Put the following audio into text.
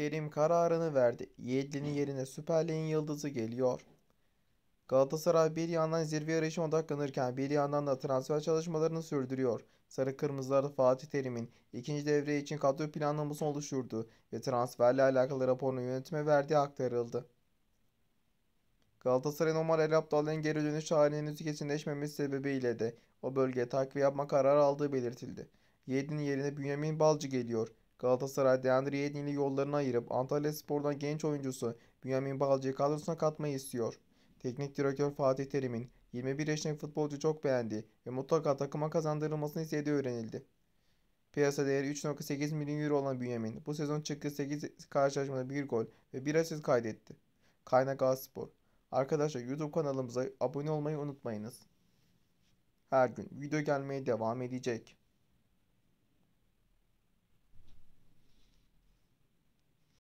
Terim kararını verdi. Yedlin'in yerine Süper Lig'in yıldızı geliyor. Galatasaray bir yandan zirve yarışına odaklanırken bir yandan da transfer çalışmalarını sürdürüyor. Sarı Kırmızılar'da Fatih Terim'in ikinci devre için kadro planlamasını oluşturdu ve transferle alakalı raporunu yönetime verdiği aktarıldı. Galatasaray'ın Omar El Abdal'ın geri dönüş halinin henüz kesinleşmemesi sebebiyle de o bölgeye takviye yapma kararı aldığı belirtildi. Yedin yerine Bünyamin Balcı geliyor. Galatasaray Deandre Yedlin'i yollarını ayırıp Antalya Spor'dan genç oyuncusu Bünyamin Balcı'yı kadrosuna katmayı istiyor. Teknik direktör Fatih Terim'in 21 yaşındaki futbolcu çok beğendi ve mutlaka takıma kazandırılmasını istediği öğrenildi. Piyasa değeri 3.8 milyon euro olan Bünyamin bu sezon çıktığı 8 karşılaşmada 1 gol ve 1 asist kaydetti. Kaynak Spor. Arkadaşlar YouTube kanalımıza abone olmayı unutmayınız. Her gün video gelmeye devam edecek.